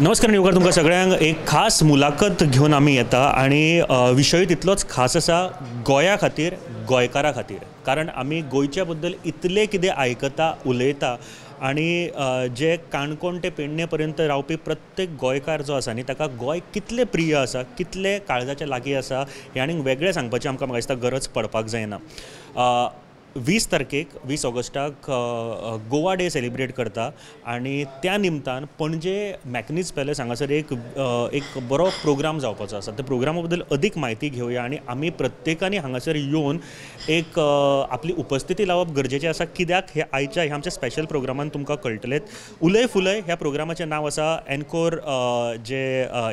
नमस्कार निवकार तुमकां सगळ्यांक एक खास मुलाखत घेवन आमी येता आनी विशय तितलोच खास आसा गोंया खातीर गोंयकारा खातीर कारण आमी गोंयच्या बद्दल इतले कितें आयकता उलयता आनी जे काणकोण ते पेडणे पर्यंत रावपी प्रत्येक गोंयकार जो आसा न्ही ताका गोंय कितलें प्रिय आसा कितले काळजाचे लागीं आसा हें आनीक वेगळें सांगपाची आमकां म्हाका दिसता गरज पडपाक जायना वीस तारखेक वीस ऑगस्टाक गोवा डे सेलिब्रेट करता आणि त्या निमतान पणजे मॅकनीज पॅलेस हांगासर एक एक बरो प्रोग्राम जावपाचो आसा त्या प्रोग्रामा बद्दल अदीक म्हायती घेवया आनी आमी प्रत्येकानी हांगासर येवन एक आपली उपस्थिती लावप गरजेचे आसा कित्याक हे आयच्या ह्या आमच्या स्पेशल प्रोग्रामान तुमकां कळटलें उलय फुलय ह्या प्रोग्रामाचें नांव आसा एनकोर जे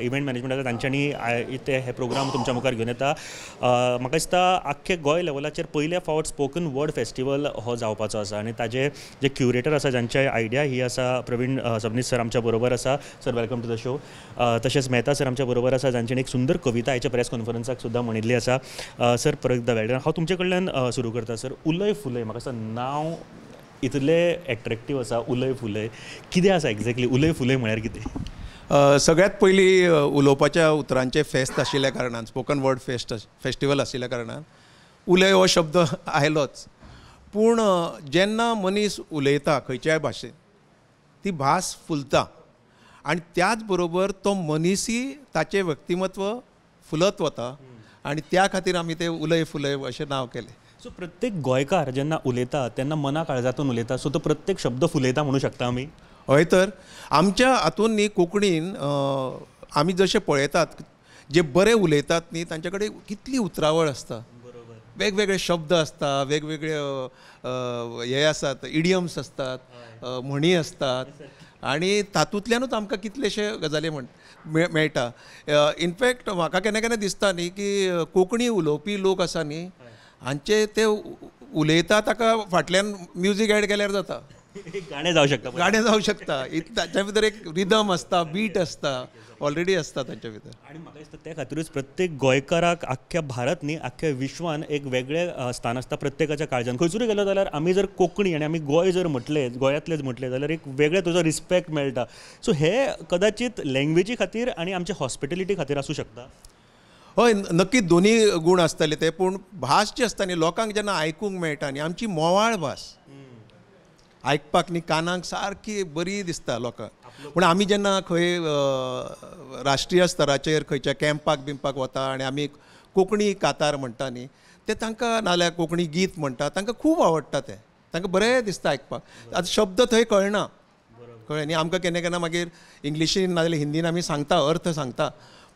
इव्हेंट मॅनेजमेंट आसा तांच्यांनी ते हे प्रोग्राम तुमच्या मुखार घेवन येता म्हाका दिसता आख्खे गोंय लेवलाचेर पयल्या फावट स्पोकन वर्ड बर्ड फेस्टिवल हो जावपाचो आसा आनी ताजे जे क्युरेटर आसा ज्यांचे आयडिया ही आसा प्रवीण सबनीस सर आमच्या बरोबर आसा sir welcome to the show तशेंच मेहता सर आमच्या बरोबर आसा ज्यांनी एक सुंदर कविता आयच्या प्रेस कॉन्फरन्साक सुद्धा म्हणिल्ली आसा सर परत द वेळार हांव तुमचे कडल्यान सुरू करता सर उलय फुलय म्हाका सर नांव इतलें एट्रेक्टीव आसा उलय फुलय कितें आसा एक्झॅक्टली उलय फुलय म्हळ्यार कितें सगळ्यात पयलीं उलोवपाच्या उतरांचे फेस्त आशिल्ल्या कारणान स्पोकन वर्ड फेस्ट फेस्टिवल आशिल्ल्या कारणान उलय हो शब्द आयलोच पूण जेन्ना मनीस उलयता खंयच्याय भाशेन ती भास फुलता आनी त्याच बरोबर तो मनीसय ताचे व्यक्तिमत्व फुलत वता आनी त्या खातीर आमी ते उलय फुलय अशें नांव केलें सो प्रत्येक गोंयकार जेन्ना उलयता तेन्ना मना काळजातून उलयता सो तो प्रत्येक शब्द फुलयता म्हणू शकता आमी हय तर आमच्या हातून न्ही कोंकणीन आमी जशें पळयतात जे बरे उलयतात न्ही तांचे कडेन कितली उतरावळ आसता वेगवेगळे शब्द असतात वेगवेगळे हे असतात इडियम्स असतात म्हणी असतात आणि तातूंतल्यानूच आमकां कितलेशे गजाली म्हण मेळटा इनफॅक्ट म्हाका केन्ना केन्ना दिसता न्ही की कोंकणी उलोवपी लोक आसा न्ही हांचे ते उलयता ताका फाटल्यान म्युझीक ॲड केल्यार जाता गाणें जावं शकता गाणें जावं शकता ताच्या भितर एक रिदम आसता बीट आसता ऑलरेडी असता त्यांच्या भितर आणि म्हाका दिसता त्या खातीरूच प्रत्येक गोंयकाराक अख्ख्या भारत न्ही अख्ख्या विश्वान एक वेगळे स्थान असता प्रत्येकाच्या काळजान खंयसरूय गेलो जाल्यार आमी जर कोंकणी आणि आमी गोय जर म्हटले गोयातलेच म्हटले जाल्यार एक वेगळे तुजो रिस्पेक्ट मेळटा सो हे कदाचित लँग्वेजी खातीर आणि आमचे हॉस्पिटेलिटी खातीर असू शकता हय नक्की दोन्ही गूण आसताले ते पूण भास जी आसता न्ही लोकांक जेन्ना आयकूंक मेळटा न्ही आमची मोवाळ भास आयकपाक न्ही कानाक सारकी बरी दिसता लोकांक पूण आमी जेन्ना खंय राष्ट्रीय स्तराचेर खंयच्या कॅम्पाक बिंपाक वता आनी आमी कोंकणी कातार म्हणटा न्ही ते तांकां नाजाल्यार कोंकणी गीत म्हणटा तांकां खूब आवडटा ते तांकां बरें दिसता आयकपाक आतां शब्द थंय कळना कळ्ळें न्ही आमकां केन्ना केन्ना मागीर इंग्लिशीन नाजाल्यार हिंदीन आमी सांगता अर्थ सांगता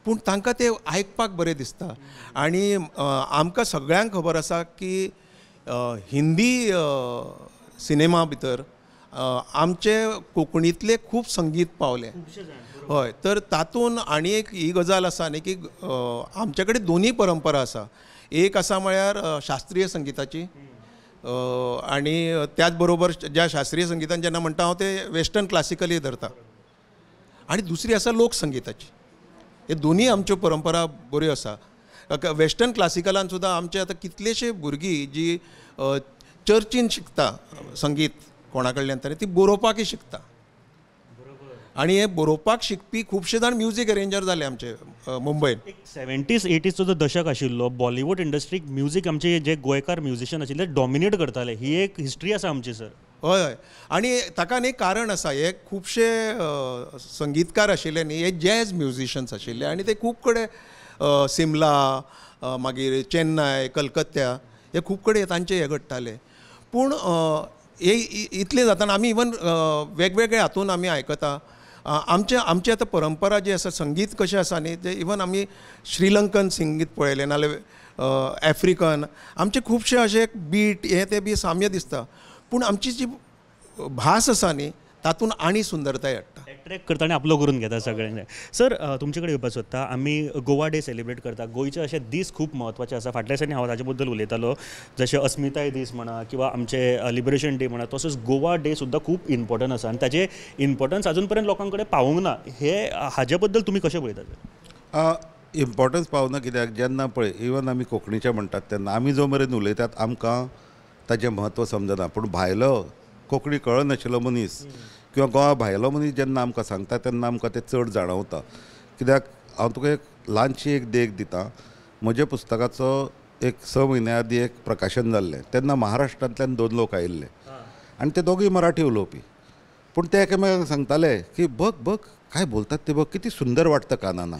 पूण तांकां ते आयकपाक बरें दिसता आनी आमकां सगळ्यांक खबर आसा की हिंदी सिनेमा भितर आमचे कोंकणीतले खूब संगीत पावले हय तर तातूंत आनी एक ही गजाल आसा न्ही की आमचे कडेन परंपरा आसा एक आसा म्हळ्यार शास्त्रीय संगीताची आनी त्याच बरोबर ज्या शास्त्रीय संगीतान जेन्ना म्हणटा हांव ते वेस्टर्न क्लासिकली धरता आनी दुसरी आसा लोक संगीताची हे दोनी आमच्यो परंपरा बऱ्यो आसा वेस्टर्न क्लासिकलान सुद्दां आमचे आतां कितलेशे भुरगीं जी चर्चीन शिकता संगीत कोणा कडल्यान तरी ती बरोवपाकय शिकता आणि हे बरोवपाक शिकपी खुबशे जाण म्युझिक अरेंजर झाले आमचे मुंबयन सेव्हन्टीज एटीजचो जो दशक आशिल्लो बॉलिवूड इंडस्ट्रीक म्युझिक आमचे जे गोयकार म्युझिशियन आशिल्ले डॉमिनेट करताले ही एक हिस्ट्री आसा आमची सर हय हय आणि ताका न्ही कारण आसा हे खुबशे संगीतकार आशिल्ले न्ही हे जॅज म्युझिशन्स आशिल्ले आनी ते खूब कडे सिमला मागीर चेन्नय कलकत्या हे खूब कडेन तांचे हे घडटाले पूण हे इतले जाताना आमी इवन वेगवेगळे हातून आमी आयकता आमचे आमची आतां परंपरा जी आसा संगीत कशें आसा न्ही तें इवन आमी श्रीलंकन संगीत पळयलें नाजाल्यार ॲफ्रिकन आमचे खुबशे अशे बीट हे ते बी साम्य दिसता पूण आमची जी भास आसा न्ही तातूंत आनी सुंदरताय हाडटा ट्रॅक करता आणि आपलो करून घेता सगळ्यांक सर तुमच्याकडे कडेन येवपाक सोदता आमी गोवा डे सेलिब्रेट करता गोंयचे असे दीस खूप म्हत्वाचे आसा फाटल्या दिसांनी हांव ताचे बद्दल उलयतालो जसे अस्मिताय दीस म्हणा किंवा आमचे लिबरेशन डे म्हणा तसोच गोवा डे सुद्धा खूप इम्पॉर्टंट असा आणि त्याचे इम्पॉर्टन्स अजूनपर्यंत पर्यंत लोकां कडेन ना हे हाजे बद्दल तुमी कशें पळयतात इम्पॉर्टन्स पावना कित्याक जेन्ना पळय इवन आमी कोंकणीचे म्हणटात तेन्ना आमी जो मेरेन उलयतात आमकां ताचें म्हत्व समजना पूण भायलो कोंकणी कळनाशिल्लो मनीस किंवा गोंया भायलो मनीस जेन्ना आमकां सांगता तेन्ना आमकां तें चड जाणवता कित्याक हांव तुका एक ल्हानशी एक देख दितां म्हज्या पुस्तकाचो एक स म्हयन्या आदीं एक प्रकाशन जाल्लें तेन्ना महाराष्ट्रांतल्यान दोन लोक आयिल्ले आनी ते दोगूय मराठी उलोवपी पूण ते एकामेकांक सांगताले की बघ बघ काय बोलतात ते बघ किती सुंदर वाटतं कानांना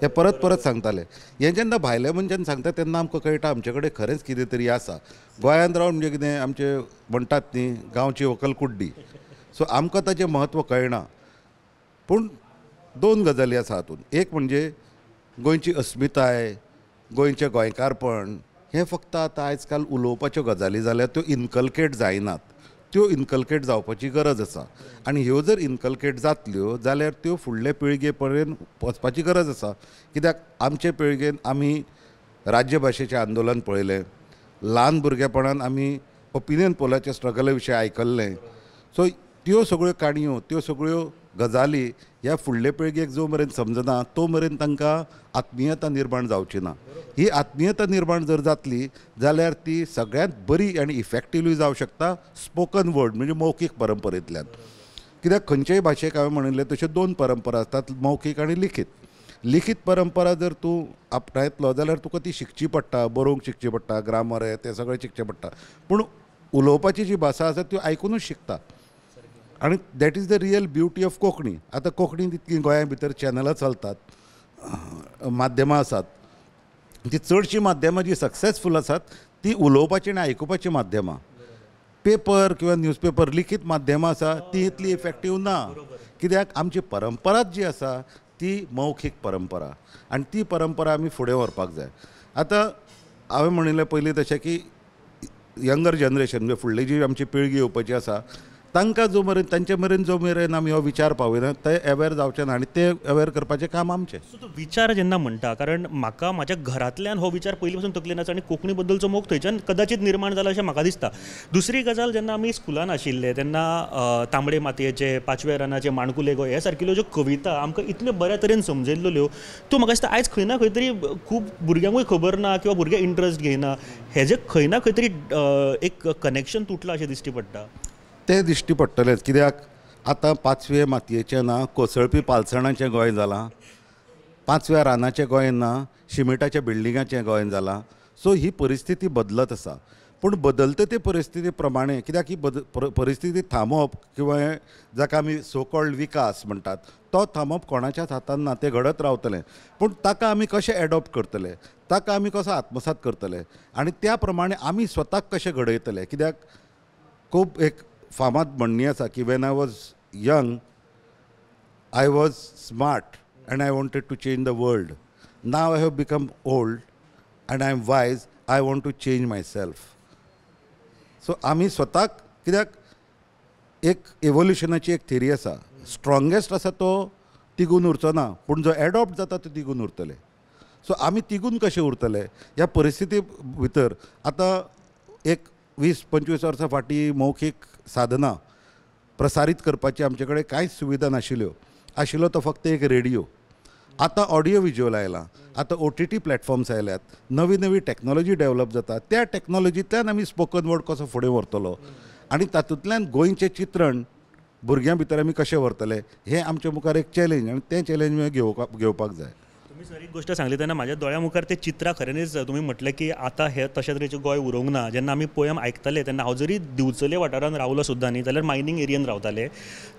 ते परत परत सांगताले हे जेन्ना भायले मनशान सांगता तेन्ना आमकां कळटा आमचे कडेन खरेंच कितें तरी आसा गोंयांत राहून म्हणजे कितें आमचे म्हणटात न्ही गांवची व्हंकल कुड्डी सो आमकां ताचे महत्व कळना पूण दोन गजाली आसा हातूंत एक म्हणजे गोंयची अस्मिताय गोयचे गोंयकारपण हे फक्त आता आयज काल उलोवपाच्यो गजाली जाल्यार त्यो इनकलकेट जायनात त्यो इनकलकेट जावपाची गरज आसा आनी ह्यो जर इनकलकेट जातल्यो जाल्यार त्यो फुडले पिळगे पर्यंत वचपाची गरज आसा कित्याक आमचे पिळगेन आमी राज्यभाशेचें आंदोलन पळयलें ल्हान भुरगेपणान आमी ओपिनियन पोलाच्या स्ट्रगला विशीं आयकल्लें सो त्यो सगळ्यो काणयो त्यो सगळ्यो गजाली ह्या फुडले पिळगेक जो मेरेन समजना तो मेरेन तांकां आत्मीयता निर्माण जावची ना ही आत्मीयता निर्माण जर जातली जाल्यार ती सगळ्यांत बरी आनी इफेक्टिवूय जावं शकता स्पोकन वर्ड म्हणजे मौखीक परंपरेंतल्यान कित्याक खंयचेय भाशेक हांवें म्हणिल्लें तश्यो दोन परंपरा आसतात मौखीक आनी लिखीत लिखीत परंपरा जर तूं आपणायतलो जाल्यार तुका ती शिकची पडटा बरोवंक शिकची पडटा ग्रामर हे तें सगळें शिकचें पडटा पूण उलोवपाची जी भाशा आसा त्यो आयकुनूच शिकता आणि that is the real beauty of Konkani आता कोकणी तितकी गोंया भितर चॅनलां चलतात माध्यमां आसात जी चडशीं माध्यमां जी सक्सेसफूल आसात ती उलोवपाची आनी आयकुपाची माध्यमां पेपर किंवा न्यूजपेपर लिखीत माध्यमां आसा ती इतली इफेक्टीव ना कित्याक आमची परंपराच जी आसा ती मौखीक परंपरा आनी ती परंपरा आमी फुडें व्हरपाक जाय आतां हांवें म्हणिल्लें पयलीं तशें की यंगर जनरेशन म्हणजे फुडली जी आमची पिळगी येवपाची आसा तांकां जो मेरेन तांचे मेरेन जो मेरेन आमी हो विचार पावयना ते अवेर जावचे ना आनी ते अवेर करपाचें काम आमचें सो तो विचार जेन्ना म्हणटा कारण म्हाका म्हाज्या घरांतल्यान हो विचार पयलीं पासून तकलेन आसा आनी कोंकणी बद्दलचो मोग थंयच्यान कदाचीत निर्माण जाला अशें म्हाका दिसता दुसरी गजाल जेन्ना आमी स्कुलान आशिल्ले तेन्ना तांबडे मातयेचे पांचवे रानाचे माणकुले गो हे सारकिल्यो ज्यो कविता आमकां इतल्यो बऱ्या तरेन समजयल्ल्यो त्यो म्हाका दिसता आयज खंय ना खंय तरी खूब भुरग्यांकूय खबर ना किंवां भुरगे इंट्रस्ट घेयना हेजें खंय ना खंय तरी एक कनेक्शन तुटलां अशें दिश्टी पडटा ते दिश्टी पडटलेंच कित्याक आतां पाचवे मातयेचें ना कोसळपी पालसणाचें गोंय जालां पांचव्या रानाचें गोंय ना शिमिटाच्या बिल्डिंगाचें गोंय जालां सो ही परिस्थिती बदलत आसा पूण बदलता ते परिस्थिती प्रमाणे कित्याक ही बद परिस्थिती थांबोवप किंवा जाका आमी सो कॉल्ड विकास म्हणटात तो थांबोवप कोणाच्याच हातान ना ते घडत रावतले पूण ताका आमी कशें एडॉप्ट करतले ताका आमी कसो आत्मसात करतले आनी त्या प्रमाणे आमी स्वताक कशें घडयतले कित्याक खूब एक फामाद म्हणणी आसा की when I was young I was smart and I wanted to change the world now I have become old and I am wise I want to change myself so आमी स्वताक कित्याक एक एवोल्युशनाची एक थिरी आसा strongest आसा तो तिगून उरचो ना पूण जो एडॉप्ट जाता तो तिगून उरतले सो आमी तिगून कशे उरतले ह्या परिस्थिती भितर आतां एक वीस पंचवीस वर्सां फाटीं मौखीक साधनां प्रसारीत करपाची आमच्याकडे कडेन कांयच सुविधा नाशिल्ल्यो आशिल्लो तो फक्त एक रेडिओ आता ऑडिओ विज्युअल आयला आता ओ टी टी प्लॅटफॉर्म्स आयल्यात नवी नवी टॅक्नोलॉजी डेव्हलप जाता त्या टॅक्नोलॉजींतल्यान आमी स्पोकन वर्ड कसो फुडें व्हरतलो आणि तातूंतल्यान गोंयचें चित्रण भुरग्यां भितर आमी कशें व्हरतले हें आमचे मुखार एक चॅलेंज आनी तें चॅलेंज घेवपाक घेवपाक जाय तुम्ही सर एक गोष्ट सांगली तेन्ना माझ्या दोळ्या ते चित्रां खऱ्यांनीच तुमी म्हटलें की आता हे तशा तरेचे गोय उरोंग ना जेन्ना आमी पोयम आयकताले तेन्ना हा जरी दिवचले वाठारान रावलो सुद्धा न्ही जर मायनिंग एरियन रावताले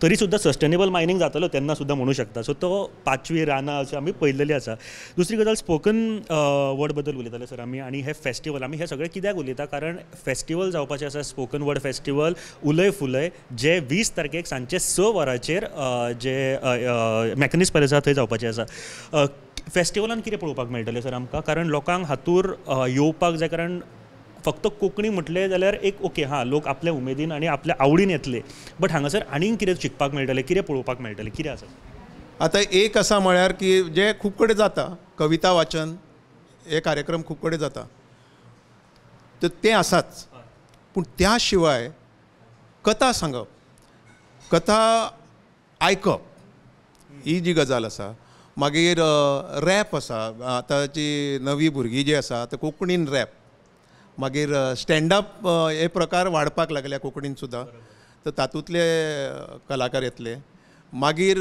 तरी सुद्धा सस्टेनेबल मायनिंग जातो तेन्ना सुद्धा म्हणू शकता सो तो पाचवी राना अशें आम्ही पळयलेली आसा दुसरी गजाल स्पोकन वर्ड बद्दल उलयताले सर आम्ही आणि हे फेस्टिवल आम्ही हे सगळे कित्याक उलयता कारण फेस्टिवल जावपाचें असा स्पोकन वर्ड फेस्टिवल उलय फुलय जे वीस तारखेक सांचे स वरांचेर जे मॅकनीस पॅलेस आसा थंय जावपाचें आसा फेस्टिवलान कितें पळोवपाक मेळटलें सर आमकां कारण लोकांक हातूर येवपाक जाय कारण फक्त कोंकणी म्हटलें जाल्यार एक ओके हां लोक आपल्या उमेदीन आनी आपल्या आवडीन येतले बट हांगासर आनीक कितें शिकपाक मेळटलें कितें पळोवपाक मेळटलें कितें आसा आतां एक आसा म्हळ्यार की जें खूब कडेन जाता कविता वाचन हे कार्यक्रम खूब कडेन जाता तर तें आसाच पूण त्या शिवाय कथा सांगप कथा आयकप ही जी गजाल आसा मागीर रॅप आसा आतांची नवी भुरगीं जी आसा ते कोंकणीन रॅप मागीर स्टँडअप हे प्रकार वाडपाक लागल्या कोंकणीन सुद्दां तर तातूंतले कलाकार येतले मागीर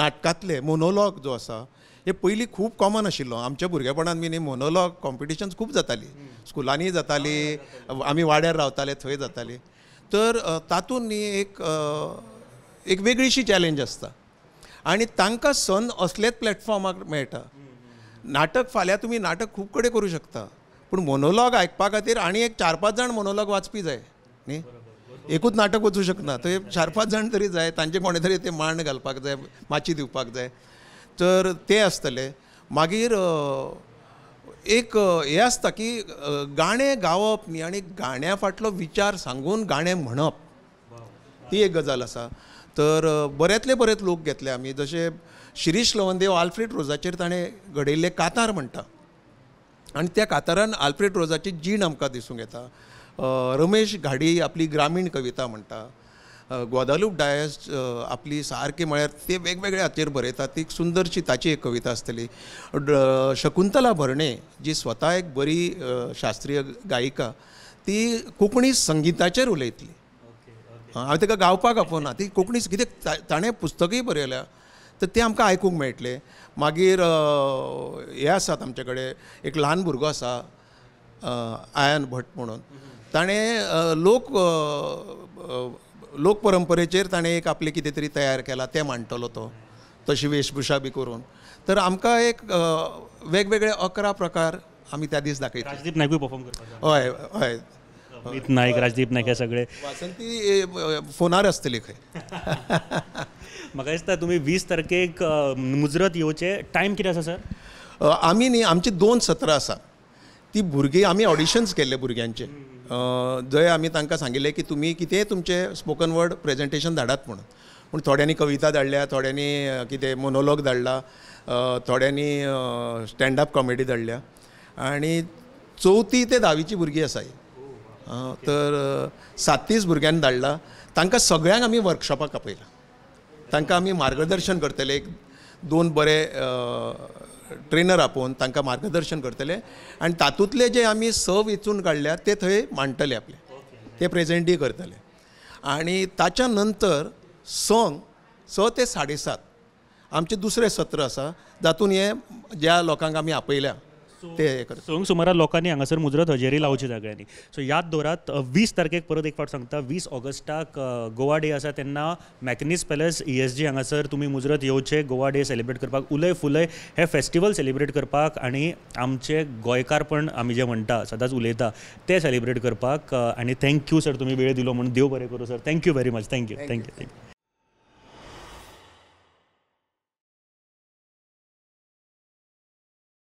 नाटकातले मोनोलॉग जो आसा हे पयलीं खूब कॉमन आशिल्लो आमच्या बी न्ही मोनोलॉग कॉम्पिटिशन्स खूब जातालीं स्कुलांनी जातालीं आमी वाड्यार रावताले थंय जातालीं तर तातूंत न्ही एक एक वेगळीशी चॅलेंज आसता आणि तांकां सन असलेच प्लॅटफॉर्मार मेळटा नाटक फाल्यां तुमी नाटक खूब कडेन करू शकता पूण मोनोलॉग आयकपा खातीर आनी एक चार पांच जाण मोनोलॉग वाचपी जाय न्ही एकूच नाटक वचूं शकना थंय चार पांच जाण तरी जाय तांचे कोणे तरी ते मांड घालपाक जाय माची दिवपाक जाय तर ते आसतले मागीर एक हे आसता की गाणें गावप न्ही आनी गाण्या फाटलो विचार सांगून गाणें म्हणप ती एक गजाल आसा तर बऱ्यातले बरेच लोक घेतले आम्ही जसे शिरीश लवनदेव आल्फ्रेड रोजाचेर ताणें घडयिल्लें कातार म्हणटा आनी त्या कातारान आल्फ्रेड रोजाची जीण आमकां दिसूंक येता रमेश घाडी आपली ग्रामीण कविता म्हणटा ग्वादालूप डायस आपली सारकी म्हळ्यार ते वेगवेगळ्या हाचेर बरयतात ती सुंदरशी ताची एक कविता आसतली शकुंतला भरणे जी स्वता एक बरी शास्त्रीय गायिका ती कोंकणी संगीताचेर उलयतली हांव ताका गावपाक आपोना ती कोंकणीच कितें ताणें पुस्तकय बरयल्या तर तें आमकां आयकूंक मेळटलें मागीर हे आसात आमचे कडेन एक ल्हान भुरगो आसा आयन भट म्हणून ताणें लोक लोक परंपरेचेर ताणें एक आपलें कितें तरी तयार केलां तें मांडटलो तो तशी वेशभुशा बी करून तर आमकां एक वेगवेगळे अकरा प्रकार आमी त्या दीस दाखयतात हय हय नीत नाईक राजदीप नाईक हे सगळे वासंती फोनार असते लेख म्हाका दिसता तुमी वीस तारखेक मुजरत येऊचे टायम किती आसा सर आम्ही न्ही आमची दोन सत्रं आसा ती भुरगीं आम्ही ऑडिशन्स केले भुरग्यांचे जय आम्ही तांकां सांगिल्लें की तुम्ही कितेंय तुमचे स्पोकन वर्ड प्रेझेंटेशन धाडात म्हणून पूण थोड्यांनी कविता धाडल्या थोड्यांनी कितें मोनोलॉग धाडला थोड्यांनी स्टँड अप कॉमेडी धाडल्या आणि चवथी ते धावीची भुरगीं आसा तर सातीस भुरग्यांनी धाडला तांकां सगळ्यांक आमी वर्कशॉपाक आपयला तांकां आमी मार्गदर्शन करतले एक दोन बरे ट्रेनर आपोवन तांकां मार्गदर्शन करतले आनी तातूंतले जे आमी स वेचून काडल्या ते थंय मांडटले आपले ते प्रेजेंटय करतले आनी ताच्या नंतर सोंग स ते साडे सात आमचें दुसरें सत्र आसा जातूंत हे ज्या लोकांक आमी आपयल्या ते सोंग सुमारा लोकांनी हांगासर मुजरत हजेरी लावची सगळ्यांनी सो याद दवरात वीस तारखेक परत एक फावट सांगता वीस ऑगस्टाक गोवा डे असा त्यांना Maquinez palace E e S G हांगासर तुम्ही मुजरत येऊचे गोवा डे सेलिब्रेट करपाक उलय फुलय हे फेस्टिवल सेलिब्रेट करपाक आणि आमचे गोंयकारपण आम्ही जे म्हणटा सदांच उलयता ते सेलिब्रेट करपाक आणि थँक्यू सर तुम्ही वेळ दिलो म्हणून देव बरे करू sir thank you very much thank you thank you thank you